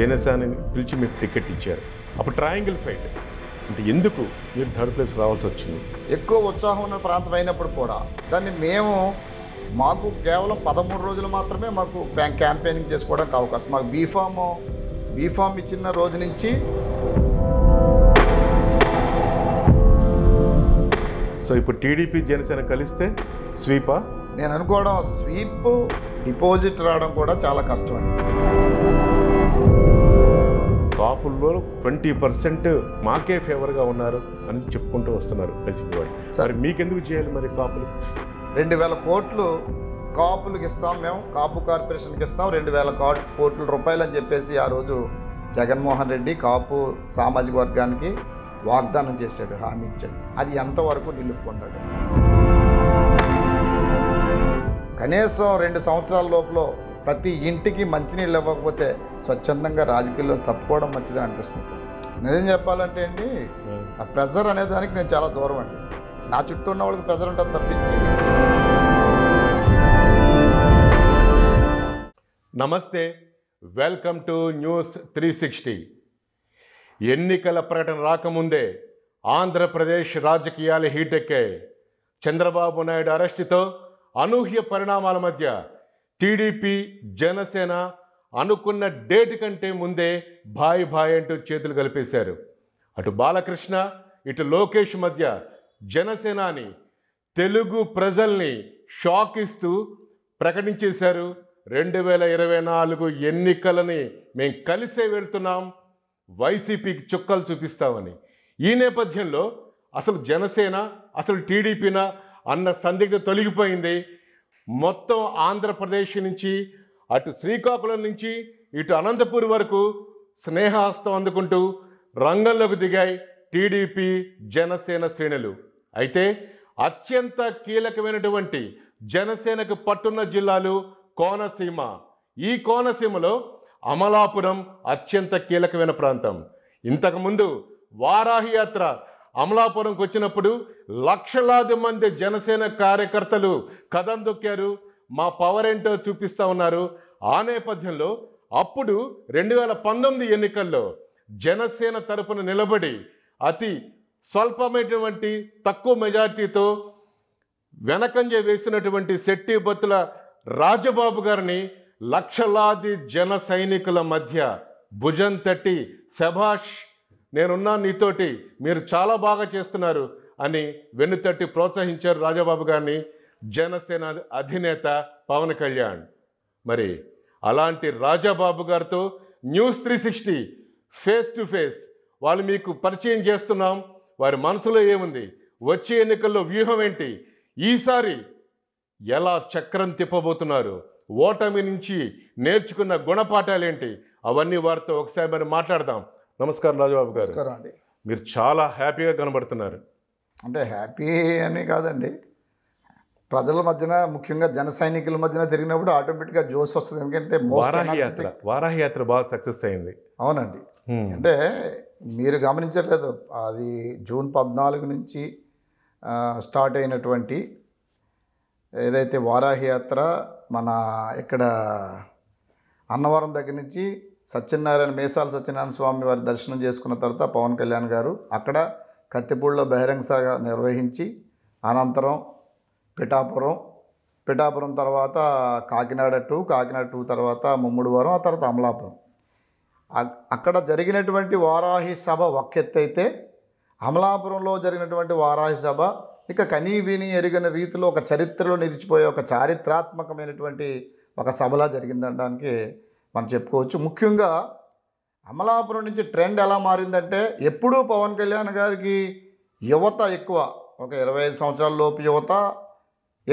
జైనసాని పిలిచి మీకు టికెట్ ఇచ్చారు అప్పుడు ట్రయాంగిల్ ఫైట్ అంటే ఎందుకు మీరు థర్డ్ ప్లేస్ రావాల్సి వచ్చింది ఎక్కువ ఉత్సాహం ఉన్న ప్రాంతం అయినప్పుడు కూడా దాన్ని మేము మాకు కేవలం పదమూడు రోజులు మాత్రమే మాకు బ్యాంక్ క్యాంపెయినింగ్ చేసుకోవడానికి అవకాశం మాకు బీఫామ్ బీఫామ్ ఇచ్చిన రోజు నుంచి సో ఇప్పుడు టీడీపీ జనసేన కలిస్తే స్వీపా నేను అనుకోవడం స్వీప్ డిపాజిట్ రావడం కూడా చాలా కష్టమైంది రాహుల్లో ట్వంటీ పర్సెంట్ మాకే ఫేవర్గా ఉన్నారు అని చెప్పుకుంటూ వస్తున్నారు వైసీపీ వాళ్ళు సరే మీకెందుకు చేయాలి మరి కాపులు రెండు వేల కోట్లు కాపులకు ఇస్తాం మేము కాపు కార్పొరేషన్కి ఇస్తాం రెండు వేల కోట్ల రూపాయలు అని చెప్పేసి ఆ రోజు జగన్మోహన్ రెడ్డి కాపు సామాజిక వర్గానికి వాగ్దానం చేశాడు హామీ ఇచ్చాడు అది ఎంతవరకు నిలుపుకున్నాడు కనీసం రెండు సంవత్సరాల లోపల ప్రతి ఇంటికి మంచినీళ్ళు ఇవ్వకపోతే స్వచ్ఛందంగా రాజకీయాల్లో తప్పుకోవడం మంచిదని అనిపిస్తుంది సార్ నిజం చెప్పాలంటే అండి hmm. ఆ ప్రెజర్ అనే దానికి నేను చాలా దూరం అండి నా చుట్టూ ఉన్న వాళ్ళకి ప్రెజర్ ఉంటుంది తప్పించి నమస్తే welcome to news three sixty ఎన్నికల ప్రకటన రాకముందే ఆంధ్రప్రదేశ్ రాజకీయాలు హీటెక్కాయి చంద్రబాబు నాయుడు అరెస్టుతో అనూహ్య పరిణామాల మధ్య టీడీపీ జనసేన అనుకున్న డేట్ కంటే ముందే బాయి బాయ్ అంటూ చేతులు కలిపేశారు అటు బాలకృష్ణ ఇటు లోకేష్ మధ్య జనసేనాని తెలుగు ప్రజల్ని షాక్ ఇస్తూ ప్రకటించేశారు రెండు వేల ఇరవై నాలుగు ఎన్నికలని మేము కలిసే వెళ్తున్నాం వైసీపీకి చుక్కలు చూపిస్తామని ఈ నేపథ్యంలో అసలు జనసేన అసలు టీడీపీనా అన్న సందిగ్ధ తొలగిపోయింది మొత్తం ఆంధ్రప్రదేశ్ నుంచి అటు శ్రీకాకుళం నుంచి ఇటు అనంతపూర్ వరకు స్నేహహస్తం అందుకుంటూ రంగంలోకి దిగాయి టీడీపీ జనసేన శ్రేణులు అయితే అత్యంత కీలకమైనటువంటి జనసేనకు పట్టున్న జిల్లాలు కోనసీమ ఈ కోనసీమలో అమలాపురం అత్యంత కీలకమైన ప్రాంతం ఇంతకుముందు వారాహి యాత్ర అమలాపురంకి వచ్చినప్పుడు లక్షలాది మంది జనసేన కార్యకర్తలు కథం దొక్కారు మా పవర్ ఏంటో చూపిస్తూ ఉన్నారు ఆ నేపథ్యంలో అప్పుడు రెండు వేల పంతొమ్మిది ఎన్నికల్లో జనసేన తరపున నిలబడి అతి స్వల్పమైనటువంటి తక్కువ మెజార్టీతో వెనకంజ వేసినటువంటి శెట్టి బతుల రాజబాబు గారిని లక్షలాది జన సైనికుల మధ్య భుజం తట్టి శభాష్ నేనున్నా నీతోటి మీరు చాలా బాగా చేస్తున్నారు అని వెన్నుతట్టి ప్రోత్సహించారు రాజాబాబు గారిని జనసేన అధినేత పవన్ కళ్యాణ్ మరి అలాంటి రాజాబాబు గారితో news three sixty face to face వాళ్ళు మీకు పరిచయం చేస్తున్నాం వారి మనసులో ఏముంది వచ్చే ఎన్నికల్లో వ్యూహం ఏంటి ఈసారి ఎలా చక్రం తిప్పబోతున్నారు ఓటమి నుంచి నేర్చుకున్న గుణపాఠాలేంటి అవన్నీ వారితో ఒకసారి మరి మాట్లాడదాం నమస్కారం రాజబాబు గారు నమస్కారం అండి మీరు చాలా హ్యాపీగా కనబడుతున్నారు అంటే హ్యాపీ అని కాదండి ప్రజల మధ్యన ముఖ్యంగా జన సైనికుల మధ్యన తిరిగినప్పుడు ఆటోమేటిక్గా జోస్ వస్తుంది ఎందుకంటే వారాహి యాత్ర బాగా సక్సెస్ అయింది అవునండి అంటే మీరు గమనించట్లేదు అది జూన్ పద్నాలుగు నుంచి స్టార్ట్ అయినటువంటి ఏదైతే వారాహి యాత్ర మన ఇక్కడ అన్నవరం దగ్గర నుంచి సత్యనారాయణ మేసాల సత్యనారాయణ స్వామి వారి దర్శనం చేసుకున్న తర్వాత పవన్ కళ్యాణ్ గారు అక్కడ కత్తిపూడిలో బహిరంగ సభ నిర్వహించి అనంతరం పిఠాపురం పిఠాపురం తర్వాత కాకినాడ టూ కాకినాడ టూ తర్వాత ముమ్మిడివరం ఆ తర్వాత అమలాపురం అక్కడ జరిగినటువంటి వారాహి సభ ఒకెత్తైతే అమలాపురంలో జరిగినటువంటి వారాహి సభ ఇక కనీ విని ఎరిగిన రీతిలో ఒక చరిత్రలో నిలిచిపోయే ఒక చారిత్రాత్మకమైనటువంటి ఒక సభలా జరిగిందనడానికి మనం చెప్పుకోవచ్చు ముఖ్యంగా అమలాపురం నుంచి ట్రెండ్ ఎలా మారిందంటే ఎప్పుడూ పవన్ కళ్యాణ్ గారికి యువత ఎక్కువ ఒక ఇరవై ఐదు సంవత్సరాల లోపు యువత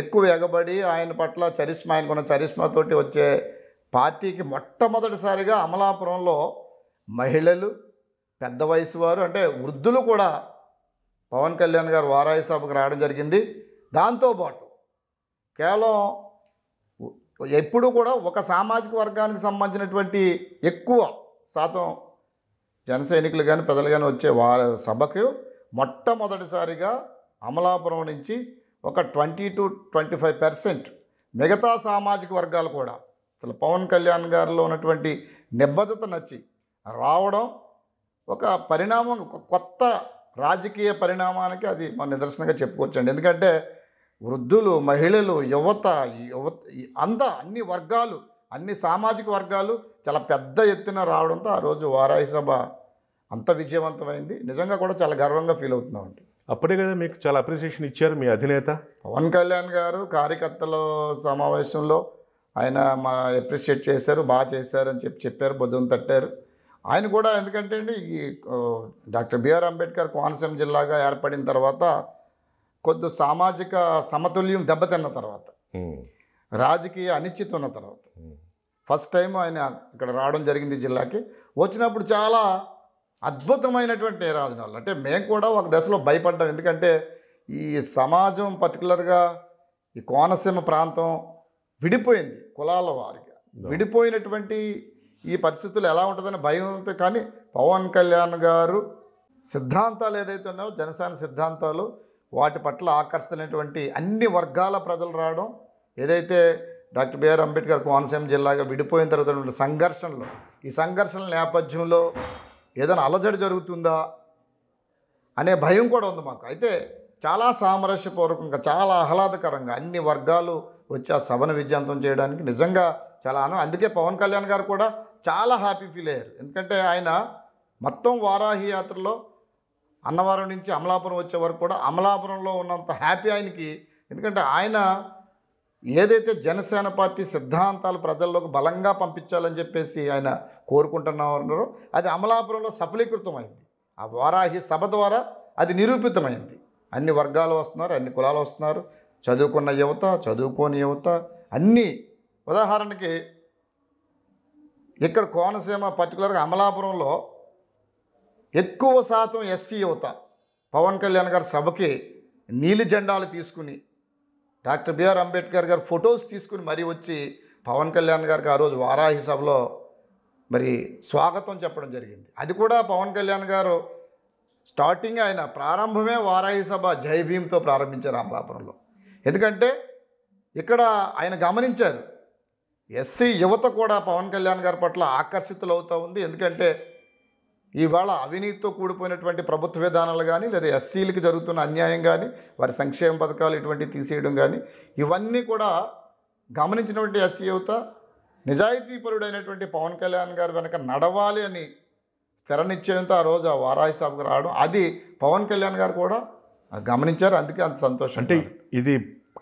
ఎక్కువ ఎగబడి ఆయన పట్ల చరిష్మా ఆయనకున్న చరిష్మాతోటి వచ్చే పార్టీకి మొట్టమొదటిసారిగా అమలాపురంలో మహిళలు పెద్ద వయసు వారు అంటే వృద్ధులు కూడా పవన్ కళ్యాణ్ గారు వారాయి సభకు రావడం జరిగింది దాంతోపాటు కేవలం ఎప్పుడూ కూడా ఒక సామాజిక వర్గానికి సంబంధించినటువంటి ఎక్కువ శాతం జన సైనికులు కానీ ప్రజలు కానీ వచ్చే వారి సభకు మొట్టమొదటిసారిగా అమలాపురం నుంచి ఒక twenty to twenty five percent మిగతా సామాజిక వర్గాలు కూడా అసలు పవన్ కళ్యాణ్ గారిలో ఉన్నటువంటి నిబద్ధత నచ్చి రావడం ఒక పరిణామం కొత్త రాజకీయ పరిణామానికి అది మన నిదర్శనంగా చెప్పుకోవచ్చండి ఎందుకంటే వృద్ధులు మహిళలు యువత యువత అంద అన్ని వర్గాలు అన్ని సామాజిక వర్గాలు చాలా పెద్ద ఎత్తున రావడంతో ఆ రోజు వారాహి సభ అంత విజయవంతమైంది నిజంగా కూడా చాలా గర్వంగా ఫీల్ అవుతున్నామండి అప్పుడే కదా మీకు చాలా అప్రిసియేషన్ ఇచ్చారు మీ అధినేత పవన్ కళ్యాణ్ గారు కార్యకర్తల సమావేశంలో ఆయన మా అప్రిషియేట్ చేశారు బాగా చేశారు అని చెప్పి చెప్పారు భుజం తట్టారు ఆయన కూడా ఎందుకంటే అండి ఈ డాక్టర్ బిఆర్ అంబేద్కర్ కోనసీమ జిల్లాగా ఏర్పడిన తర్వాత కొద్ది సామాజిక సమతుల్యం దెబ్బతిన్న తర్వాత రాజకీయ అనిశ్చిత ఉన్న తర్వాత ఫస్ట్ టైం ఆయన ఇక్కడ రావడం జరిగింది జిల్లాకి వచ్చినప్పుడు చాలా అద్భుతమైనటువంటి రాజనాలు అంటే మేము కూడా ఒక దశలో భయపడ్డాం ఎందుకంటే ఈ సమాజం పర్టికులర్గా ఈ కోనసీమ ప్రాంతం విడిపోయింది కులాల వారిగా విడిపోయినటువంటి ఈ పరిస్థితులు ఎలా ఉంటుందని భయంతో కానీ పవన్ కళ్యాణ్ గారు సిద్ధాంతాలు ఏదైతే ఉన్నాయో జనసేన సిద్ధాంతాలు వాటి పట్ల ఆకర్షితులైనటువంటి అన్ని వర్గాల ప్రజలు రావడం ఏదైతే డాక్టర్ బిఆర్ అంబేద్కర్ కోనసీమ జిల్లాగా విడిపోయిన తర్వాత సంఘర్షణలు ఈ సంఘర్షణల నేపథ్యంలో ఏదైనా అలజడి జరుగుతుందా అనే భయం కూడా ఉంది మాకు అయితే చాలా సామరస్యపూర్వకంగా చాలా ఆహ్లాదకరంగా అన్ని వర్గాలు వచ్చి ఆ సభను విజయంతం చేయడానికి నిజంగా చాలా ఆనందం అందుకే పవన్ కళ్యాణ్ గారు కూడా చాలా హ్యాపీ ఫీల్ అయ్యారు ఎందుకంటే ఆయన మొత్తం వారాహి యాత్రలో అన్నవరం నుంచి అమలాపురం వచ్చే వరకు కూడా అమలాపురంలో ఉన్నంత హ్యాపీ ఆయనకి ఎందుకంటే ఆయన ఏదైతే జనసేన పార్టీ సిద్ధాంతాలు ప్రజల్లోకి బలంగా పంపించాలని చెప్పేసి ఆయన కోరుకుంటున్నారన్నారో అది అమలాపురంలో సఫలీకృతమైంది ఆ వారాహి సభ ద్వారా అది నిరూపితమైంది అన్ని వర్గాలు వస్తున్నారు అన్ని కులాలు వస్తున్నారు చదువుకున్న యువత చదువుకోని యువత అన్నీ ఉదాహరణకి ఇక్కడ కోనసీమ పర్టికులర్గా అమలాపురంలో ఎక్కువ శాతం ఎస్సీ యువత పవన్ కళ్యాణ్ గారి సభకి నీలి జెండాలు తీసుకుని డాక్టర్ బిఆర్ అంబేద్కర్ గారు ఫొటోస్ తీసుకుని మరీ వచ్చి పవన్ కళ్యాణ్ గారికి ఆ రోజు వారాహి సభలో మరి స్వాగతం చెప్పడం జరిగింది అది కూడా పవన్ కళ్యాణ్ గారు స్టార్టింగ్ ఆయన ప్రారంభమే వారాహి సభ జై భీమ్తో ప్రారంభించారు అమలాపురంలో ఎందుకంటే ఇక్కడ ఆయన గమనించారు ఎస్సీ యువత కూడా పవన్ కళ్యాణ్ గారి పట్ల ఆకర్షితులవుతూ ఉంది ఎందుకంటే ఇవాళ అవినీతితో కూడిపోయినటువంటి ప్రభుత్వ విధానాలు కానీ లేదా ఎస్సీలకి జరుగుతున్న అన్యాయం కానీ వారి సంక్షేమ పథకాలు ఇటువంటివి తీసేయడం కానీ ఇవన్నీ కూడా గమనించినటువంటి ఎస్సీ యువత నిజాయితీపరుడైనటువంటి పవన్ కళ్యాణ్ గారు వెనక నడవాలి అని స్థిర నిశ్చయంతో ఆ రోజు ఆ వారాయి సభకు రావడం అది పవన్ కళ్యాణ్ గారు కూడా గమనించారు అందుకే అంత సంతోషం అంటే ఇది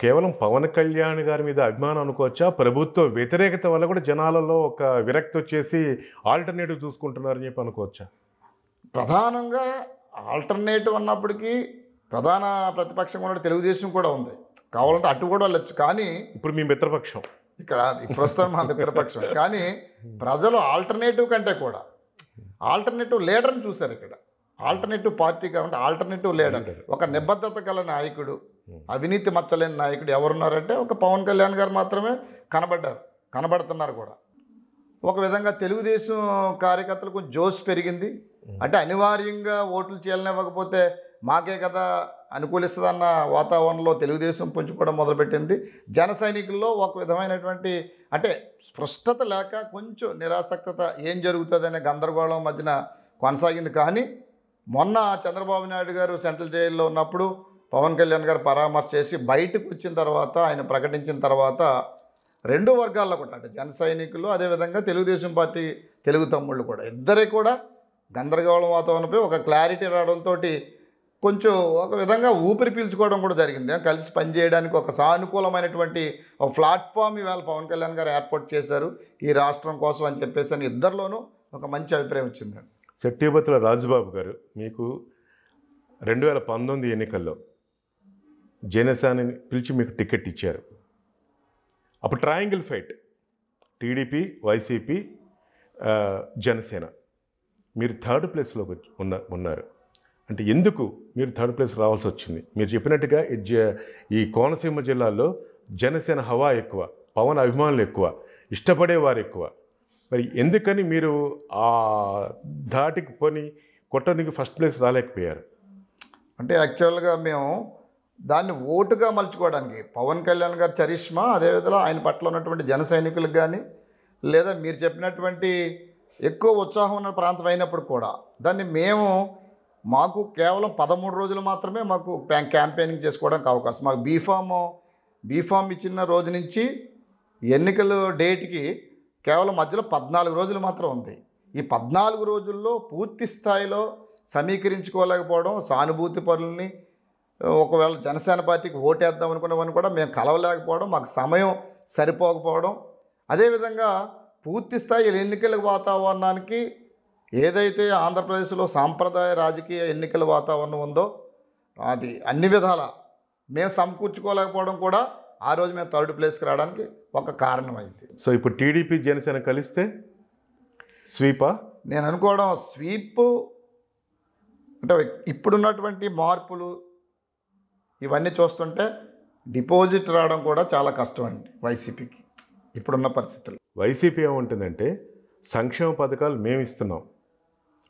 కేవలం పవన్ కళ్యాణ్ గారి మీద అభిమానం అనుకోవచ్చా ప్రభుత్వ వ్యతిరేకత వల్ల కూడా జనాలలో ఒక విరక్తి వచ్చేసి ఆల్టర్నేటివ్ చూసుకుంటున్నారని చెప్పి అనుకోవచ్చా ప్రధానంగా ఆల్టర్నేటివ్ అన్నప్పటికీ ప్రధాన ప్రతిపక్షం ఉన్న తెలుగుదేశం కూడా ఉంది కావాలంటే అటు కూడా వెళ్ళచ్చు కానీ ఇప్పుడు మీ మిత్రపక్షం ఇక్కడ ప్రస్తుతం మా మిత్రపక్షం కానీ ప్రజలు ఆల్టర్నేటివ్ కంటే కూడా ఆల్టర్నేటివ్ లీడర్ని చూశారు ఇక్కడ ఆల్టర్నేటివ్ పార్టీ కాబట్టి ఆల్టర్నేటివ్ లీడర్ ఒక నిబద్ధత గల నాయకుడు అవినీతి మచ్చలేని నాయకుడు ఎవరున్నారంటే ఒక పవన్ కళ్యాణ్ గారు మాత్రమే కనబడ్డారు కనబడుతున్నారు కూడా ఒక విధంగా తెలుగుదేశం కార్యకర్తలు కొంచెం జోష్ పెరిగింది అంటే అనివార్యంగా ఓట్లు చేయాలనివ్వకపోతే మాకే కదా అనుకూలిస్తుందన్న వాతావరణంలో తెలుగుదేశం పుంజుకోవడం మొదలుపెట్టింది జన సైనికుల్లో ఒక విధమైనటువంటి అంటే స్పష్టత లేక కొంచెం నిరాసక్తత ఏం జరుగుతుందనే గందరగోళం మధ్యన కొనసాగింది కానీ మొన్న చంద్రబాబు నాయుడు గారు సెంట్రల్ జైల్లో ఉన్నప్పుడు పవన్ కళ్యాణ్ గారు పరామర్శ చేసి బయటకు వచ్చిన తర్వాత ఆయన ప్రకటించిన తర్వాత రెండు వర్గాల్లో కూడా అంటే జన సైనికులు అదేవిధంగా తెలుగుదేశం పార్టీ తెలుగు తమ్ముళ్ళు కూడా ఇద్దరే కూడా గందరగోళం వాతావరణంపై ఒక క్లారిటీ రావడంతో కొంచెం ఒక విధంగా ఊపిరి పీల్చుకోవడం కూడా జరిగింది కలిసి పనిచేయడానికి ఒక సానుకూలమైనటువంటి ప్లాట్ఫామ్ ఇవాళ పవన్ కళ్యాణ్ గారు ఏర్పాటు చేశారు ఈ రాష్ట్రం కోసం అని చెప్పేసి అని ఇద్దరిలోనూ ఒక మంచి అభిప్రాయం వచ్చింది శెట్టిపతుల రాజుబాబు గారు మీకు రెండు వేల పంతొమ్మిది ఎన్నికల్లో జనసేనని పిలిచి మీకు టికెట్ ఇచ్చారు అప్పుడు triangle fight TDP YCP Janasena మీరు థర్డ్ ప్లేస్లో ఉన్న ఉన్నారు అంటే ఎందుకు మీరు థర్డ్ ప్లేస్ రావాల్సి వచ్చింది మీరు చెప్పినట్టుగా ఈ కోనసీమ జిల్లాలో జనసేన హవా ఎక్కువ పవన్ అభిమానులు ఎక్కువ ఇష్టపడేవారు ఎక్కువ మరి ఎందుకని మీరు ఆ ధాటికి పోని కొట్టడానికి ఫస్ట్ ప్లేస్ రాలేకపోయారు అంటే యాక్చువల్గా మేము దాన్ని ఓటుగా మలుచుకోవడానికి పవన్ కళ్యాణ్ గారి చరిష్మా అదేవిధంగా ఆయన పట్ల ఉన్నటువంటి జన సైనికులకు కానీ లేదా మీరు చెప్పినటువంటి ఎక్కువ ఉత్సాహం ఉన్న ప్రాంతం అయినప్పుడు కూడా దాన్ని మేము మాకు కేవలం పదమూడు రోజులు మాత్రమే మాకు క్యాంపెయినింగ్ చేసుకోవడానికి అవకాశం మాకు బీఫామ్ బీఫామ్ ఇచ్చిన రోజు నుంచి ఎన్నికల డేట్కి కేవలం మధ్యలో పద్నాలుగు రోజులు మాత్రం ఉంది ఈ పద్నాలుగు రోజుల్లో పూర్తి స్థాయిలో సమీకరించుకోలేకపోవడం సానుభూతి పనుల్ని ఒకవేళ జనసేన పార్టీకి ఓటేద్దాం అనుకున్నామని కూడా మేము కలవలేకపోవడం మాకు సమయం సరిపోకపోవడం అదేవిధంగా పూర్తి స్థాయి ఎన్నికల వాతావరణానికి ఏదైతే ఆంధ్రప్రదేశ్లో సాంప్రదాయ రాజకీయ ఎన్నికల వాతావరణం ఉందో అది అన్ని విధాల మేము సమకూర్చుకోలేకపోవడం కూడా ఆ రోజు మేము థర్డ్ ప్లేస్కి రావడానికి ఒక కారణమైంది సో ఇప్పుడు టీడీపీ జనసేన కలిస్తే స్వీపా నేను అనుకోవడం స్వీప్ అంటే ఇప్పుడున్నటువంటి మార్పులు ఇవన్నీ చూస్తుంటే డిపాజిట్ రావడం కూడా చాలా కష్టం అండి వైసీపీకి ఇప్పుడున్న పరిస్థితులు వైసీపీ ఏముంటుందంటే సంక్షేమ పథకాలు మేము ఇస్తున్నాం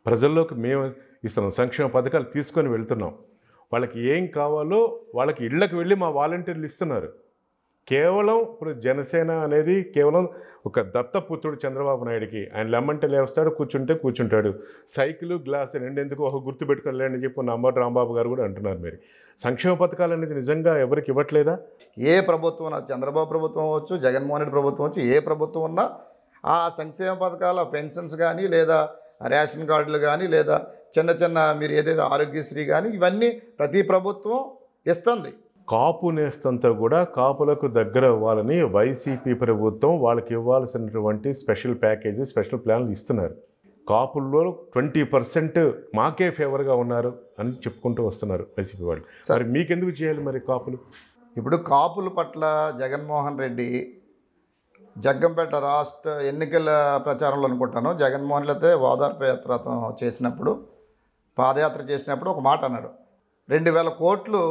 ప్రజల్లోకి మేము ఇస్తున్నాం సంక్షేమ పథకాలు తీసుకొని వెళ్తున్నాం వాళ్ళకి ఏం కావాలో వాళ్ళకి ఇళ్ళకి వెళ్ళి మా వాలంటీర్లు ఇస్తున్నారు కేవలం ఇప్పుడు జనసేన అనేది కేవలం ఒక దత్తపుత్రుడు చంద్రబాబు నాయుడికి ఆయన లెమ్మంటే లేవస్తాడు కూర్చుంటే కూర్చుంటాడు సైకిల్ గ్లాస్ రెండెందుకు ఒక గుర్తు పెట్టుకోలేని చెప్పి అమ్మటి రాంబాబు గారు కూడా అంటున్నారు మీరు సంక్షేమ పథకాలు అనేది నిజంగా ఎవరికి ఇవ్వట్లేదా ఏ ప్రభుత్వం చంద్రబాబు ప్రభుత్వం అవ్వచ్చు జగన్మోహన్ రెడ్డి ప్రభుత్వం వచ్చి ఏ ప్రభుత్వం ఉన్నా ఆ సంక్షేమ పథకాల పెన్షన్స్ కానీ లేదా రేషన్ కార్డులు కానీ లేదా చిన్న చిన్న మీరు ఏదైతే ఆరోగ్యశ్రీ కానీ ఇవన్నీ ప్రతి ప్రభుత్వం ఇస్తుంది కాపు నేస్తంతా కూడా కాపులకు దగ్గర వాళ్ళని వైసీపీ ప్రభుత్వం వాళ్ళకి ఇవ్వాల్సినటువంటి స్పెషల్ ప్యాకేజీ స్పెషల్ ప్లాన్లు ఇస్తున్నారు కాపుల్లో ట్వంటీ పర్సెంట్ మాకే ఫేవర్గా ఉన్నారు అని చెప్పుకుంటూ వస్తున్నారు వైసీపీ వాళ్ళు సరే మీకెందుకు చేయాలి మరి కాపులు ఇప్పుడు కాపుల పట్ల జగన్మోహన్ రెడ్డి జగ్గంపేట రాష్ట్ర ఎన్నికల ప్రచారంలో అనుకుంటాను జగన్మోహన్ అయితే ఓదార్పు యాత్ర చేసినప్పుడు పాదయాత్ర చేసినప్పుడు ఒక మాట అన్నాడు రెండు వేల కోట్లు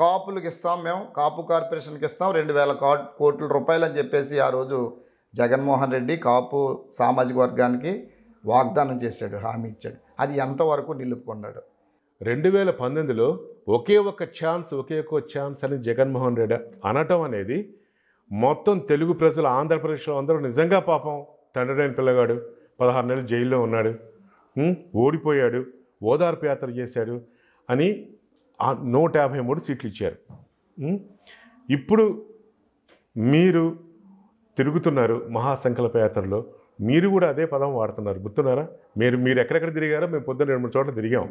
కాపులకు ఇస్తాం మేము కాపు కార్పొరేషన్కి ఇస్తాం రెండు వేల కోట్ల రూపాయలు అని చెప్పేసి ఆ రోజు జగన్మోహన్ రెడ్డి కాపు సామాజిక వర్గానికి వాగ్దానం చేశాడు హామీ ఇచ్చాడు అది ఎంతవరకు నిలుపుకున్నాడు రెండు వేల పంతొమ్మిదిలో ఒకే ఒక ఛాన్స్ ఒకే ఒక ఛాన్స్ అని జగన్మోహన్ రెడ్డి అనటం అనేది మొత్తం తెలుగు ప్రజలు ఆంధ్రప్రదేశ్లో అందరూ నిజంగా పాపం తండ్రి పిల్లగాడు పదహారు నెలలు జైల్లో ఉన్నాడు ఓడిపోయాడు ఓదార్పు యాత్ర చేశాడు అని నూట యాభై మూడు సీట్లు ఇచ్చారు ఇప్పుడు మీరు తిరుగుతున్నారు మహాసంకల్ప యాత్రలో మీరు కూడా అదే పదం వాడుతున్నారు గుర్తున్నారా మీరు మీరు ఎక్కడెక్కడ తిరిగారో మేము పొద్దున్న రెండు మూడు చోట్ల తిరిగాం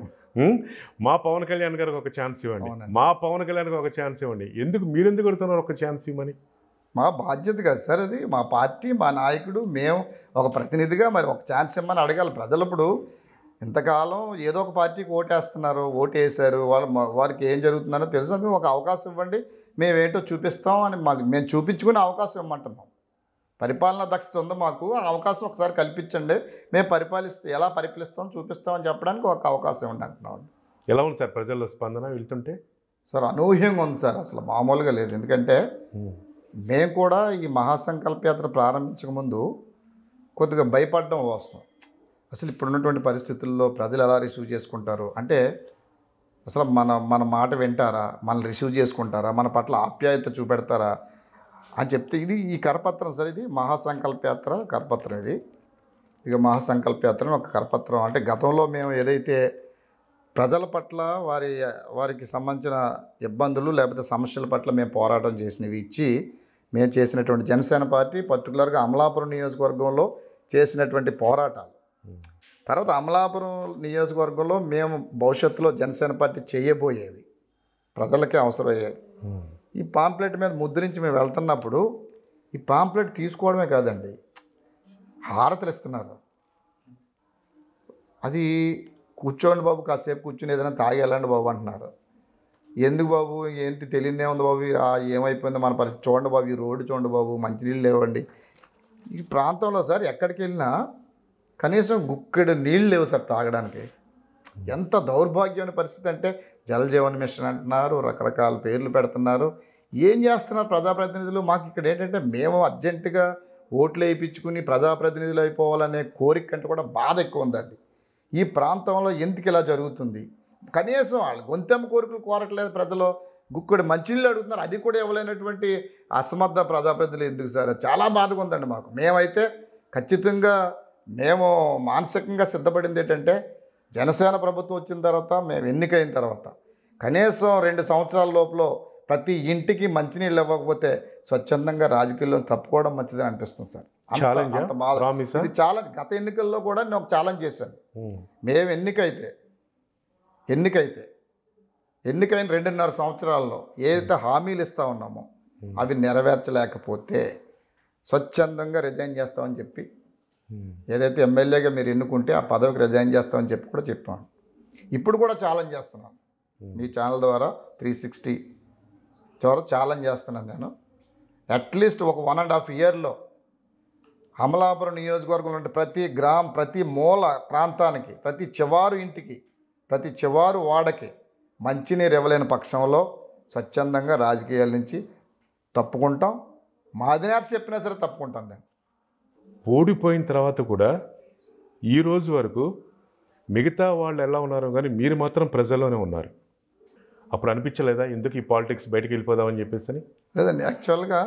మా పవన్ కళ్యాణ్ గారికి ఒక ఛాన్స్ ఇవ్వండి మా పవన్ కళ్యాణ్ ఒక ఛాన్స్ ఇవ్వండి ఎందుకు మీరు ఎందుకు కొడుతున్నారు ఒక ఛాన్స్ ఇవ్వమని మా బాధ్యత కాదు సార్ అది మా పార్టీ మా నాయకుడు మేము ఒక ప్రతినిధిగా మరి ఒక ఛాన్స్ ఇవ్వమని అడగాలి ప్రజలప్పుడు ఇంతకాలం ఏదో ఒక పార్టీకి ఓటేస్తున్నారు ఓటేసారు వాళ్ళు వారికి ఏం జరుగుతుందో తెలుసు అందుకు ఒక అవకాశం ఇవ్వండి ఏంటో చూపిస్తాం అని మాకు మేము చూపించుకునే అవకాశం ఇవ్వమంటున్నాం పరిపాలనా దక్షత ఉందో మాకు ఆ అవకాశం ఒకసారి కల్పించండి మేము పరిపాలిస్తే ఎలా పరిపాలిస్తాం చూపిస్తామని చెప్పడానికి ఒక అవకాశం ఉంది అంటున్నాం ఎలా ఉంది సార్ ప్రజల్లో స్పందన వెళ్తుంటే సార్ అనూహ్యంగా ఉంది సార్ అసలు మామూలుగా లేదు ఎందుకంటే మేము కూడా ఈ మహాసంకల్ప యాత్ర ప్రారంభించకముందు కొద్దిగా భయపడడం వస్తాం అసలు ఇప్పుడున్నటువంటి పరిస్థితుల్లో ప్రజలు ఎలా రిసీవ్ చేసుకుంటారు అంటే అసలు మన మన మాట వింటారా మనల్ని రిసీవ్ చేసుకుంటారా మన పట్ల ఆప్యాయత చూపెడతారా అని చెప్తే ఇది ఈ కరపత్రం సార్ ఇది మహాసంకల్పయాత్ర కరపత్రం ఇది ఇక అని ఒక కరపత్రం అంటే గతంలో మేము ఏదైతే ప్రజల పట్ల వారి వారికి సంబంధించిన ఇబ్బందులు లేకపోతే సమస్యల పట్ల మేము పోరాటం చేసినవి ఇచ్చి మేము చేసినటువంటి జనసేన పార్టీ పర్టికులర్గా అమలాపురం నియోజకవర్గంలో చేసినటువంటి పోరాటాలు తర్వాత అమలాపురం నియోజకవర్గంలో మేము భవిష్యత్తులో జనసేన పార్టీ చేయబోయేవి ప్రజలకే అవసరమయ్యే ఈ పాంప్లెట్ మీద ముద్రించి మేము వెళ్తున్నప్పుడు ఈ పాంప్లెట్ తీసుకోవడమే కాదండి హారతలు ఇస్తున్నారు అది కూర్చోండి బాబు కాసేపు కూర్చుని ఏదైనా తాగి వెళ్ళండి బాబు అంటున్నారు ఎందుకు బాబు ఏంటి తెలియదే ఉంది బాబు ఏమైపోయింది మన పరిస్థితి చూడండి బాబు ఈ రోడ్డు చూడండి బాబు మంచినీళ్ళు లేవండి ఈ ప్రాంతంలో సార్ ఎక్కడికి వెళ్ళినా కనీసం గుక్కెడు నీళ్ళు లేవు సార్ తాగడానికి ఎంత దౌర్భాగ్యమైన పరిస్థితి అంటే జల జీవన్ మిషన్ అంటున్నారు రకరకాల పేర్లు పెడుతున్నారు ఏం చేస్తున్నారు ప్రజాప్రతినిధులు మాకు ఇక్కడ ఏంటంటే మేము అర్జెంటుగా ఓట్లు వేయించుకుని ప్రజాప్రతినిధులు అయిపోవాలనే కోరిక కంటే కూడా బాధ ఎక్కువ ఉందండి ఈ ప్రాంతంలో ఎందుకు ఇలా జరుగుతుంది కనీసం వాళ్ళు గొంతెమ్మ కోరికలు కోరట్లేదు ప్రజలు గుక్కుడు మంచినీళ్ళు అడుగుతున్నారు అది కూడా ఇవ్వలేనటువంటి అసమర్థ ప్రజాప్రతినిధులు ఎందుకు సార్ చాలా బాధగా ఉందండి మాకు మేమైతే ఖచ్చితంగా మేము మానసికంగా సిద్ధపడింది ఏంటంటే జనసేన ప్రభుత్వం వచ్చిన తర్వాత మేము ఎన్నికైన తర్వాత కనీసం రెండు సంవత్సరాల లోపల ప్రతి ఇంటికి మంచినీళ్ళు ఇవ్వకపోతే స్వచ్ఛందంగా రాజకీయాల్లో తప్పుకోవడం మంచిదని అనిపిస్తుంది సార్ ఇది ఛాలెంజ్ గత ఎన్నికల్లో కూడా నేను ఒక ఛాలెంజ్ చేశాను hmm. మేము ఎన్నికైతే ఎన్నికైతే ఎన్నికైన రెండున్నర సంవత్సరాల్లో ఏదైతే హామీలు ఇస్తూ ఉన్నామో hmm. అవి నెరవేర్చలేకపోతే స్వచ్ఛందంగా రిజైన్ చేస్తామని చెప్పి ఏదైతే ఎమ్మెల్యేగా మీరు ఎన్నుకుంటే ఆ పదవికి రిజైన్ చేస్తామని చెప్పి కూడా చెప్పాను ఇప్పుడు కూడా ఛాలెంజ్ చేస్తున్నాను మీ ఛానల్ ద్వారా త్రీ సిక్స్టీ ద్వారా ఛాలెంజ్ చేస్తున్నాను నేను అట్లీస్ట్ ఒక వన్ అండ్ హాఫ్ ఇయర్లో అమలాపురం నియోజకవర్గంలో ఉండే ప్రతి గ్రామ ప్రతి మూల ప్రాంతానికి ప్రతి చివారు ఇంటికి ప్రతి చివారు వాడకి మంచినీరు ఇవ్వలేని పక్షంలో స్వచ్ఛందంగా రాజకీయాల నుంచి తప్పుకుంటాం మాదినాథ్ చెప్పినా సరే తప్పుకుంటాం నేను ఓడిపోయిన తర్వాత కూడా ఈ రోజు వరకు మిగతా వాళ్ళు ఎలా ఉన్నారో కానీ మీరు మాత్రం ప్రజల్లోనే ఉన్నారు అప్పుడు అనిపించలేదా ఎందుకు ఈ పాలిటిక్స్ బయటకు వెళ్ళిపోదామని చెప్పేసి అని లేదండి యాక్చువల్గా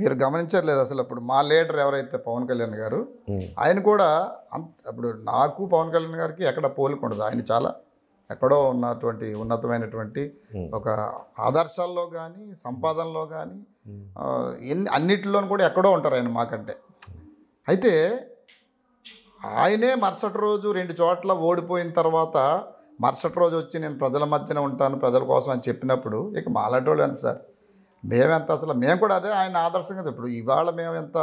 మీరు గమనించట్లేదు అసలు అప్పుడు మా లీడర్ ఎవరైతే పవన్ కళ్యాణ్ గారు ఆయన కూడా అంత అప్పుడు నాకు పవన్ కళ్యాణ్ గారికి ఎక్కడ పోలికుండదు ఆయన చాలా ఎక్కడో ఉన్నటువంటి ఉన్నతమైనటువంటి ఒక ఆదర్శాల్లో కానీ సంపాదనలో కానీ ఎన్ని అన్నిటిలోనూ కూడా ఎక్కడో ఉంటారు ఆయన మాకంటే అయితే ఆయనే మరుసటి రోజు రెండు చోట్ల ఓడిపోయిన తర్వాత మరుసటి రోజు వచ్చి నేను ప్రజల మధ్యన ఉంటాను ప్రజల కోసం అని చెప్పినప్పుడు ఇక మాలాంటి ఎంత సార్ మేమెంత అసలు మేము కూడా అదే ఆయన ఆదర్శంగా ఇప్పుడు ఇవాళ మేము ఎంత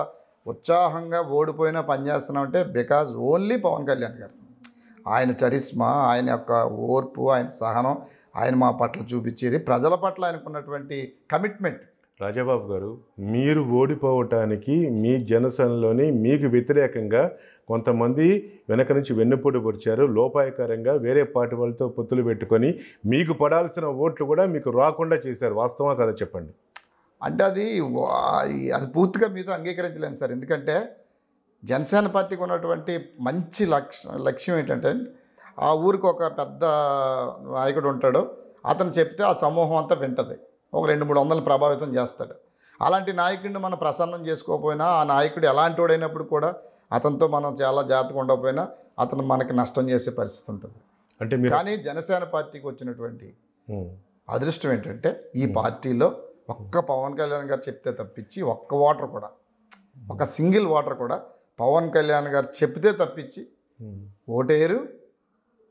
ఉత్సాహంగా ఓడిపోయినా పనిచేస్తున్నామంటే బికాజ్ ఓన్లీ పవన్ కళ్యాణ్ గారు ఆయన చరిస్మా ఆయన యొక్క ఓర్పు ఆయన సహనం ఆయన మా పట్ల చూపించేది ప్రజల పట్ల ఆయనకున్నటువంటి కమిట్మెంట్ రాజాబాబు గారు మీరు ఓడిపోవటానికి మీ జనసేనలోని మీకు వ్యతిరేకంగా కొంతమంది వెనక నుంచి వెన్నుపోటు పొడిచారు లోపాయకరంగా వేరే పార్టీ వాళ్ళతో పొత్తులు పెట్టుకొని మీకు పడాల్సిన ఓట్లు కూడా మీకు రాకుండా చేశారు వాస్తవం కదా చెప్పండి అంటే అది అది పూర్తిగా మీతో అంగీకరించలేను సార్ ఎందుకంటే జనసేన పార్టీకి ఉన్నటువంటి మంచి లక్ష లక్ష్యం ఏంటంటే ఆ ఊరికి ఒక పెద్ద నాయకుడు ఉంటాడు అతను చెప్తే ఆ సమూహం అంతా వింటది ఒక రెండు మూడు వందలు ప్రభావితం చేస్తాడు అలాంటి నాయకుడిని మనం ప్రసన్నం చేసుకోకపోయినా ఆ నాయకుడు ఎలాంటివాడైనప్పుడు కూడా అతనితో మనం చాలా జాగ్రత్తగా ఉండకపోయినా అతను మనకి నష్టం చేసే పరిస్థితి ఉంటుంది అంటే కానీ జనసేన పార్టీకి వచ్చినటువంటి అదృష్టం ఏంటంటే ఈ పార్టీలో ఒక్క పవన్ కళ్యాణ్ గారు చెప్తే తప్పించి ఒక్క ఓటర్ కూడా ఒక సింగిల్ ఓటర్ కూడా పవన్ కళ్యాణ్ గారు చెప్తే తప్పించి ఓటేరు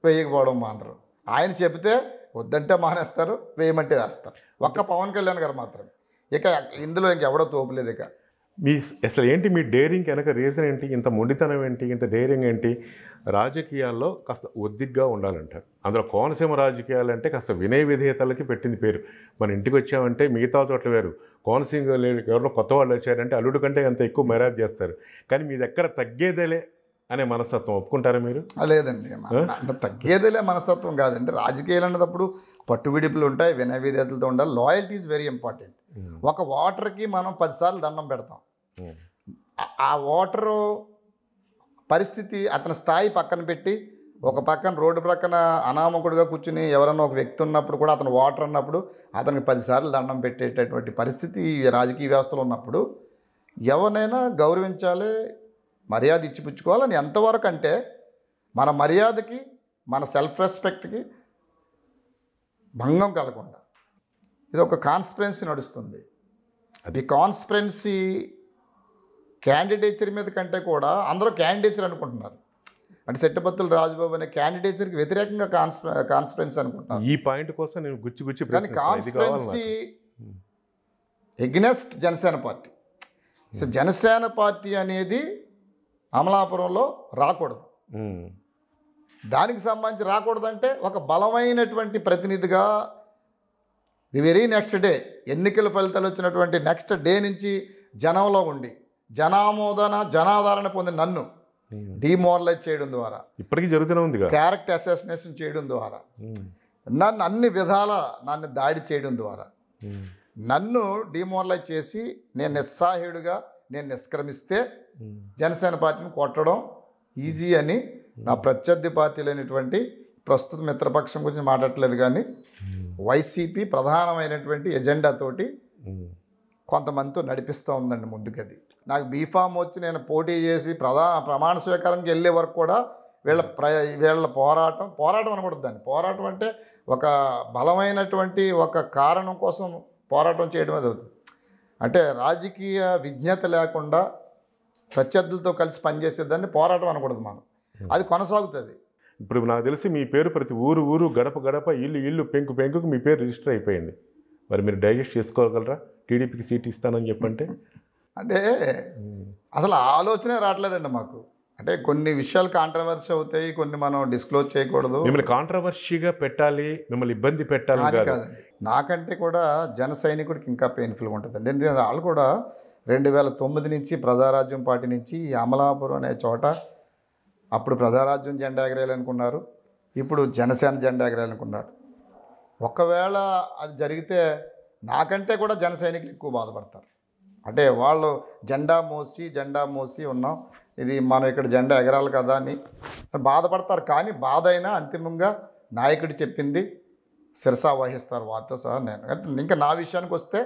వేయకపోవడం మానరు ఆయన చెబితే వద్దంటే మానేస్తారు వేయమంటే వేస్తారు ఒక్క పవన్ కళ్యాణ్ గారు మాత్రమే ఇక ఇందులో ఇంకెవడో తోపులేదు ఇక మీ అసలు ఏంటి మీ డేరింగ్ వెనక రీజన్ ఏంటి ఇంత మొండితనం ఏంటి ఇంత డేరింగ్ ఏంటి రాజకీయాల్లో కాస్త ఒద్దిగ్గా ఉండాలంటారు అందులో కోనసీమ రాజకీయాలు అంటే కాస్త వినయ విధేయతలకి పెట్టింది పేరు మన ఇంటికి వచ్చామంటే మిగతా చోట్ల వేరు కోనసీమ ఎవరినో కొత్త వాళ్ళు వచ్చారంటే అల్లుడు కంటే అంత ఎక్కువ మెరాజ్ చేస్తారు కానీ మీ దగ్గర తగ్గేదేలే అనే మనస్తత్వం ఒప్పుకుంటారా మీరు లేదండి అంత తగ్గేదేలే మనస్తత్వం కాదండి రాజకీయాలు అన్నప్పుడు పట్టుబిడిపులు ఉంటాయి వినవిధేతలతో ఉండాలి లాయల్టీ ఈజ్ వెరీ ఇంపార్టెంట్ ఒక ఓటర్కి మనం పదిసార్లు దండం పెడతాం hmm. ఆ ఓటరు పరిస్థితి అతని స్థాయి పక్కన పెట్టి ఒక పక్కన రోడ్డు ప్రక్కన అనామకుడుగా కూర్చుని ఎవరైనా ఒక వ్యక్తి ఉన్నప్పుడు కూడా అతను ఓటర్ అన్నప్పుడు అతనికి పదిసార్లు దండం పెట్టేటటువంటి పరిస్థితి రాజకీయ వ్యవస్థలో ఉన్నప్పుడు ఎవరినైనా గౌరవించాలి మర్యాద ఇచ్చిపుచ్చుకోవాలని ఎంతవరకు అంటే మన మర్యాదకి మన సెల్ఫ్ రెస్పెక్ట్కి భంగం కలగకుండా ఇది ఒక కాన్స్పరెన్సీ నడుస్తుంది అది కాన్స్పిరెన్సీ క్యాండిడేచర్ మీద కంటే కూడా అందరూ క్యాండిడేచర్ అనుకుంటున్నారు అంటే సెట్టపత్తుల రాజబాబు అనే క్యాండిడేచర్కి వ్యతిరేకంగా కాన్స్ప కాన్స్పిరెన్సీ అనుకుంటున్నారు ఈ పాయింట్ కోసం నేను గుచ్చి గుచ్చి కానీ conspiracy against Janasena party so Janasena party అనేది అమలాపురంలో రాకూడదు దానికి సంబంధించి రాకూడదంటే ఒక బలమైనటువంటి ప్రతినిధిగా ది వెరీ నెక్స్ట్ డే ఎన్నికల ఫలితాలు వచ్చినటువంటి నెక్స్ట్ డే నుంచి జనంలో ఉండి జనామోదన జనాదరణ పొందిన నన్ను డిమోరలైజ్ చేయడం ద్వారా ఇప్పటికీ జరుగుతూనే ఉంది క్యారెక్టర్ అసాసినేషన్ చేయడం ద్వారా నన్ను అన్ని విధాల నన్ను దాడి చేయడం ద్వారా నన్ను డిమోరలైజ్ చేసి నేను నిస్సాహ్యుడిగా నేను నిష్క్రమిస్తే జనసేన పార్టీని కొట్టడం ఈజీ అని నా ప్రత్యర్థి పార్టీ లేనిటువంటి ప్రస్తుత మిత్రపక్షం గురించి మాట్లాడలేదు కానీ వైసీపీ ప్రధానమైనటువంటి ఎజెండాతోటి కొంతమందితో నడిపిస్తూ ఉందండి ముందుకది నాకు బీఫామ్ వచ్చి నేను పోటీ చేసి ప్రధాన ప్రమాణ స్వీకారానికి వెళ్ళే వరకు కూడా వీళ్ళ ప్ర వీళ్ళ పోరాటం పోరాటం అనకూడదు దాన్ని పోరాటం అంటే ఒక బలమైనటువంటి ఒక కారణం కోసం పోరాటం చేయడం అది అవుతుంది అంటే రాజకీయ విజ్ఞత లేకుండా ప్రత్యర్థులతో కలిసి పనిచేసేదాన్ని పోరాటం అనకూడదు మనం అది కొనసాగుతుంది ఇప్పుడు నాకు తెలిసి మీ పేరు ప్రతి ఊరు ఊరు గడప గడప ఇల్లు ఇల్లు పెంకు పెంకుకు మీ పేరు రిజిస్టర్ అయిపోయింది మరి మీరు డైజెస్ట్ చేసుకోగలరా టీడీపీకి సీట్ ఇస్తానని చెప్పంటే అంటే అసలు ఆలోచనే రావట్లేదండి మాకు అంటే కొన్ని విషయాలు కాంట్రవర్సీ అవుతాయి కొన్ని మనం డిస్క్లోజ్ చేయకూడదు మిమ్మల్ని కాంట్రవర్సీగా పెట్టాలి మిమ్మల్ని ఇబ్బంది పెట్టాలి కాదు నాకంటే కూడా జన సైనికుడికి ఇంకా పెయిన్ఫుల్గా ఉంటుంది అండి వాళ్ళు కూడా రెండు వేల తొమ్మిది నుంచి ప్రజారాజ్యం పార్టీ నుంచి అమలాపురం అనే చోట అప్పుడు ప్రజారాజ్యం జెండా ఎగరేయాలనుకున్నారు ఇప్పుడు జనసేన జెండా ఎగరేయాలనుకున్నారు ఒకవేళ అది జరిగితే నాకంటే కూడా జనసైనికులు ఎక్కువ బాధపడతారు అంటే వాళ్ళు జెండా మోసి జెండా మోసి ఉన్నాం ఇది మనం ఇక్కడ జెండా ఎగరాలి కదా అని బాధపడతారు కానీ బాధ అయినా అంతిమంగా నాయకుడు చెప్పింది శిరసా వహిస్తారు వారితో సహా నేను ఇంకా నా విషయానికి వస్తే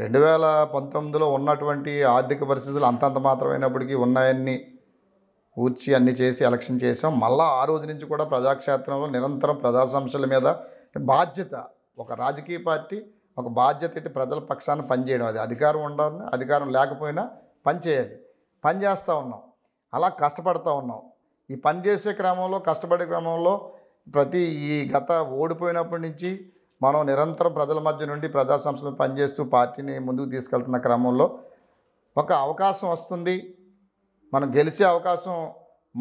రెండు వేల పంతొమ్మిదిలో ఉన్నటువంటి ఆర్థిక పరిస్థితులు అంతంత మాత్రమైనప్పటికీ ఉన్నాయన్ని కూర్చి అన్నీ చేసి ఎలక్షన్ చేసాం మళ్ళీ ఆ రోజు నుంచి కూడా ప్రజాక్షేత్రంలో నిరంతరం ప్రజా సమస్యల మీద బాధ్యత ఒక రాజకీయ పార్టీ ఒక బాధ్యత ఇటు ప్రజల పక్షాన పనిచేయడం అది అధికారం ఉండాలని అధికారం లేకపోయినా పని చేయాలి పని చేస్తూ ఉన్నాం అలా కష్టపడుతూ ఉన్నాం ఈ పని చేసే క్రమంలో కష్టపడే క్రమంలో ప్రతి ఈ గత ఓడిపోయినప్పటి నుంచి మనం నిరంతరం ప్రజల మధ్య నుండి ప్రజా సంస్థలు పనిచేస్తూ పార్టీని ముందుకు తీసుకెళ్తున్న క్రమంలో ఒక అవకాశం వస్తుంది మనం గెలిచే అవకాశం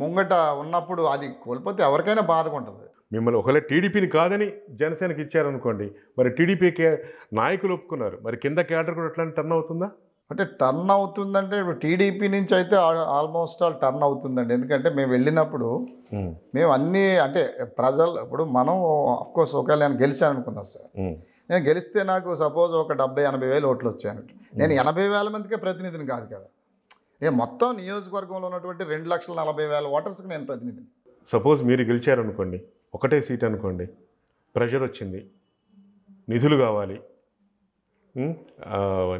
ముంగట ఉన్నప్పుడు అది కోల్పోతే ఎవరికైనా బాధగా ఉంటుంది మిమ్మల్ని ఒకవేళ టీడీపీని కాదని జనసేనకి ఇచ్చారనుకోండి మరి టీడీపీకి నాయకులు ఒప్పుకున్నారు మరి కింద క్యాడర్ కూడా ఎట్లాంటి టర్న్ అవుతుందా అంటే టర్న్ అవుతుందంటే ఇప్పుడు టీడీపీ నుంచి అయితే ఆల్మోస్ట్ ఆల్ టర్న్ అవుతుందండి ఎందుకంటే మేము వెళ్ళినప్పుడు మేము అన్నీ అంటే ప్రజలు ఇప్పుడు మనం అఫ్కోర్స్ ఒకవేళ నేను గెలిచాను అనుకున్నాం సార్ నేను గెలిస్తే నాకు సపోజ్ ఒక డెబ్బై ఎనభై వేలు ఓట్లు వచ్చాయన్నట్టు నేను ఎనభై వేల మందికే ప్రతినిధిని కాదు కదా నేను మొత్తం నియోజకవర్గంలో ఉన్నటువంటి రెండు లక్షల నలభై వేల ఓటర్స్కి నేను ప్రతినిధిని సపోజ్ మీరు గెలిచారనుకోండి ఒకటే సీట్ అనుకోండి ప్రెషర్ వచ్చింది నిధులు కావాలి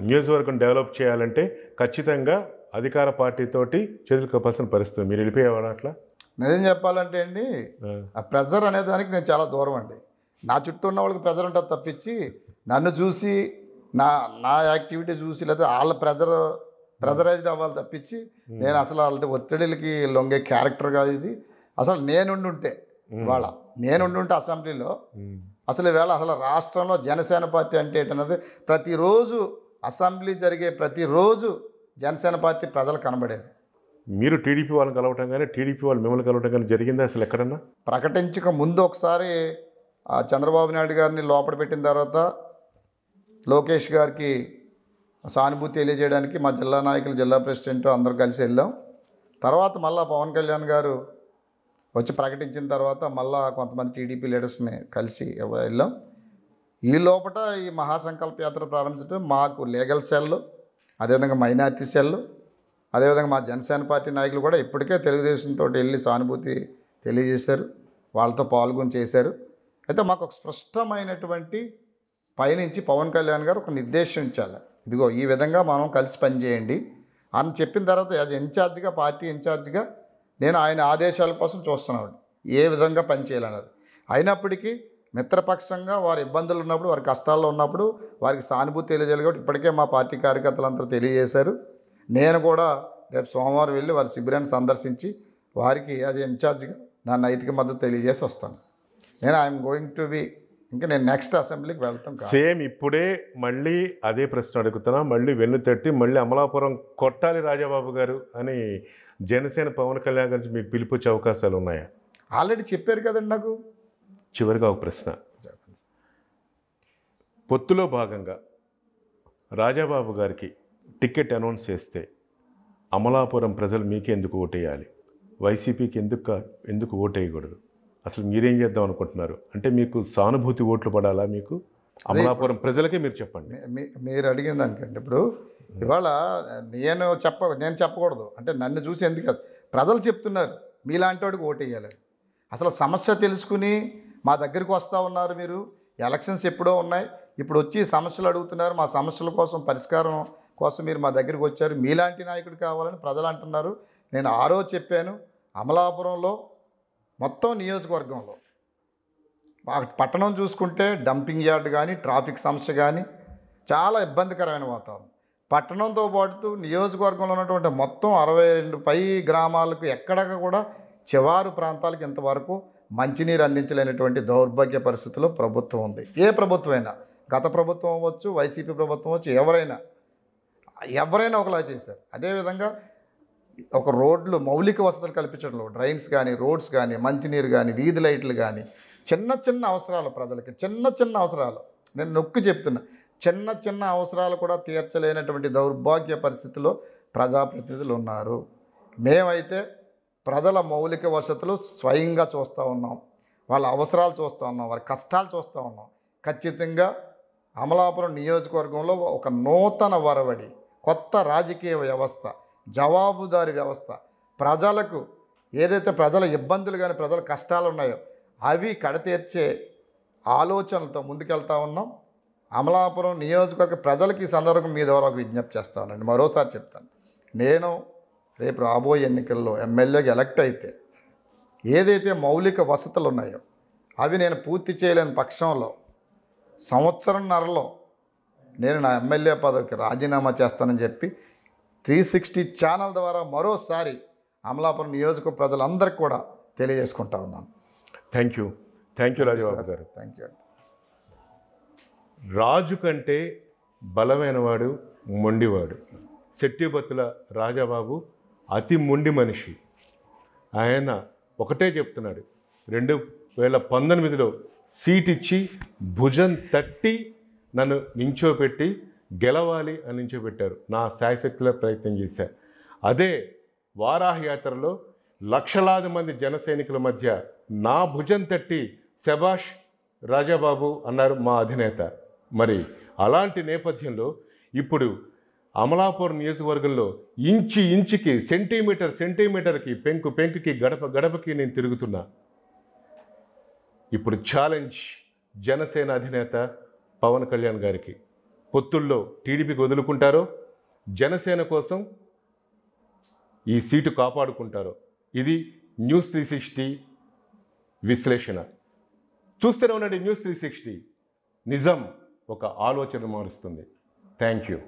నియోజకవర్గం డెవలప్ చేయాలంటే ఖచ్చితంగా అధికార పార్టీతోటి చేతులు కప్పాల్సిన పరిస్థితి మీరు వెళ్ళిపోయేవారు అట్లా నిజం చెప్పాలంటే అండి ఆ ప్రెజర్ అనే దానికి నేను చాలా దూరం అండి నా చుట్టూ ఉన్న వాళ్ళకి ప్రెజర్ ఉంటుంది తప్పించి నన్ను చూసి నా నా యాక్టివిటీ చూసి లేదా వాళ్ళ ప్రెజర్ ప్రెజరైజ్డ్ అవ్వాలి తప్పించి నేను అసలు వాళ్ళ ఒత్తిడిలకి లొంగే క్యారెక్టర్ కాదు ఇది అసలు నేనుండుంటే వాళ్ళ నేనుండుంటే అసెంబ్లీలో అసలు వేళ అసలు రాష్ట్రంలో జనసేన పార్టీ అంటే ఏంటన్నది ప్రతిరోజు అసెంబ్లీ జరిగే ప్రతిరోజు జనసేన పార్టీ ప్రజలు కనబడేది మీరు టీడీపీ వాళ్ళని కలవటం కానీ టీడీపీ వాళ్ళు మిమ్మల్ని కలవటం కానీ జరిగిందా అసలు ఎక్కడన్నా ప్రకటించక ముందు ఒకసారి చంద్రబాబు నాయుడు గారిని లోపల పెట్టిన తర్వాత లోకేష్ గారికి సానుభూతి తెలియజేయడానికి మా జిల్లా నాయకులు జిల్లా ప్రెసిడెంట్ అందరూ కలిసి వెళ్ళాం తర్వాత మళ్ళీ పవన్ కళ్యాణ్ గారు వచ్చి ప్రకటించిన తర్వాత మళ్ళా కొంతమంది టీడీపీ లీడర్స్ని కలిసి వెళ్ళాం ఈ లోపల ఈ మహాసంకల్ప యాత్ర ప్రారంభించడం మాకు లీగల్ సెల్లు అదేవిధంగా మైనార్టీ సెల్లు అదేవిధంగా మా జనసేన పార్టీ నాయకులు కూడా ఇప్పటికే తెలుగుదేశంతో వెళ్ళి సానుభూతి తెలియజేశారు వాళ్ళతో పాల్గొని చేశారు అయితే మాకు ఒక స్పష్టమైనటువంటి పైనుంచి పవన్ కళ్యాణ్ గారు ఒక నిర్దేశం ఇచ్చారు ఇదిగో ఈ విధంగా మనం కలిసి పనిచేయండి అని చెప్పిన తర్వాత యాజ్ ఇన్ఛార్జ్గా పార్టీ ఇన్ఛార్జ్గా నేను ఆయన ఆదేశాల కోసం చూస్తున్నాను ఏ విధంగా పనిచేయాలన్నది అయినప్పటికీ మిత్రపక్షంగా వారి ఇబ్బందులు ఉన్నప్పుడు వారి కష్టాల్లో ఉన్నప్పుడు వారికి సానుభూతి తెలియజేయాలి కాబట్టి ఇప్పటికే మా పార్టీ కార్యకర్తలంతా తెలియజేశారు నేను కూడా రేపు సోమవారం వెళ్ళి వారి శిబిరాన్ని సందర్శించి వారికి యాజ్ ఇన్ఛార్జ్గా నా నైతిక మద్దతు తెలియజేసి వస్తాను నేను ఐఎమ్ గోయింగ్ టు బి ఇంకా నేను నెక్స్ట్ అసెంబ్లీకి వెళ్తాం సేమ్ ఇప్పుడే మళ్ళీ అదే ప్రశ్న అడుగుతున్నా మళ్ళీ వెన్ను తట్టి మళ్ళీ అమలాపురం కొట్టాలి రాజాబాబు గారు అని జనసేన పవన్ కళ్యాణ్ గారి మీకు పిలిపించే అవకాశాలు ఉన్నాయా ఆల్రెడీ చెప్పారు కదండి నాకు చివరిగా ఒక ప్రశ్న పొత్తులో భాగంగా రాజాబాబు గారికి టికెట్ అనౌన్స్ చేస్తే అమలాపురం ప్రజలు మీకెందుకు ఓటేయాలి వైసీపీకి ఎందుకు ఎందుకు ఓటేయకూడదు అసలు మీరేం చేద్దాం అనుకుంటున్నారు అంటే మీకు సానుభూతి ఓట్లు పడాలా మీకు అమలాపురం ప్రజలకే మీరు చెప్పండి మీరు అడిగిన దానికండి ఇప్పుడు ఇవాళ నేను చెప్ప నేను చెప్పకూడదు అంటే నన్ను చూసి ఎందుకు కాదు ప్రజలు చెప్తున్నారు మీలాంటి వాడికి ఓటేయాలి అసలు సమస్య తెలుసుకుని మా దగ్గరికి వస్తూ ఉన్నారు మీరు ఎలక్షన్స్ ఎప్పుడో ఉన్నాయి ఇప్పుడు వచ్చి సమస్యలు అడుగుతున్నారు మా సమస్యల కోసం పరిష్కారం కోసం మీరు మా దగ్గరికి వచ్చారు మీలాంటి నాయకుడు కావాలని ప్రజలు అంటున్నారు నేను ఆరో చెప్పాను అమలాపురంలో మొత్తం నియోజకవర్గంలో పట్టణం చూసుకుంటే డంపింగ్ యార్డ్ కానీ ట్రాఫిక్ సమస్య కానీ చాలా ఇబ్బందికరమైన వాతావరణం పట్టణంతో పాటు నియోజకవర్గంలో ఉన్నటువంటి మొత్తం అరవై రెండు పై గ్రామాలకు ఎక్కడ కూడా చివారు ప్రాంతాలకు ఇంతవరకు మంచినీరు అందించలేనటువంటి దౌర్భాగ్య పరిస్థితిలో ప్రభుత్వం ఉంది ఏ ప్రభుత్వమైనా గత ప్రభుత్వం అవ్వచ్చు వైసీపీ ప్రభుత్వం అవ్వచ్చు ఎవరైనా ఎవరైనా ఒకలా చేశారు అదేవిధంగా ఒక రోడ్లు మౌలిక వసతులు కల్పించడంలో డ్రైన్స్ కానీ రోడ్స్ కానీ మంచినీరు కానీ వీధి లైట్లు కానీ చిన్న చిన్న అవసరాలు ప్రజలకి చిన్న చిన్న అవసరాలు నేను నొక్కి చెప్తున్నా చిన్న చిన్న అవసరాలు కూడా తీర్చలేనటువంటి దౌర్భాగ్య పరిస్థితిలో ప్రజాప్రతినిధులు ఉన్నారు మేమైతే ప్రజల మౌలిక వసతులు స్వయంగా చూస్తూ ఉన్నాం వాళ్ళ అవసరాలు చూస్తూ ఉన్నాం వారి కష్టాలు చూస్తూ ఉన్నాం ఖచ్చితంగా అమలాపురం నియోజకవర్గంలో ఒక నూతన వరవడి కొత్త రాజకీయ వ్యవస్థ జవాబుదారీ వ్యవస్థ ప్రజలకు ఏదైతే ప్రజల ఇబ్బందులు కానీ ప్రజల కష్టాలు ఉన్నాయో అవి కడతీర్చే ఆలోచనలతో ముందుకెళ్తా ఉన్నాం అమలాపురం నియోజకవర్గ ప్రజలకు ఈ సందర్భం మీ ద్వారా ఒక విజ్ఞప్తి చేస్తానండి మరోసారి చెప్తాను నేను రేపు రాబోయే ఎన్నికల్లో ఎమ్మెల్యేకి ఎలక్ట్ అయితే ఏదైతే మౌలిక వసతులు ఉన్నాయో అవి నేను పూర్తి చేయలేని పక్షంలో సంవత్సరంన్నరలో నేను నా ఎమ్మెల్యే పదవికి రాజీనామా చేస్తానని చెప్పి త్రీ సిక్స్టీ ఛానల్ ద్వారా మరోసారి అమలాపురం నియోజక ప్రజలందరికీ కూడా తెలియజేసుకుంటా ఉన్నాను thank you thank you Rajubabu garu thank you రాజు కంటే బలమైనవాడు మొండివాడు శెట్టిబతుల రాజాబాబు అతి మొండి మనిషి ఆయన ఒకటే చెప్తున్నాడు రెండు వేల పంతొమ్మిదిలో సీట్ ఇచ్చి భుజం తట్టి నన్ను నించోపెట్టి గెలవాలి అని నించోబెట్టారు నా శాయశక్తిలో ప్రయత్నం చేశా అదే వారాహ యాత్రలో లక్షలాది మంది జన సైనికుల మధ్య నా భుజం తట్టి శభాష్ రాజాబాబు అన్నారు మా అధినేత మరి అలాంటి నేపథ్యంలో ఇప్పుడు అమలాపురం నియోజకవర్గంలో ఇంచి ఇంచికి సెంటీమీటర్ సెంటీమీటర్కి పెంకు పెంకుకి గడప గడపకి నేను తిరుగుతున్నా ఇప్పుడు ఛాలెంజ్ జనసేన అధినేత పవన్ కళ్యాణ్ గారికి పొత్తుల్లో టీడీపీకి వదులుకుంటారో జనసేన కోసం ఈ సీటు కాపాడుకుంటారో ఇది న్యూస్ త్రీ సిక్స్టీ విశ్లేషణ చూస్తూనే ఉండండి న్యూస్ త్రీ సిక్స్టీ నిజం ఒక ఆలోచన మారుస్తుంది థ్యాంక్ యూ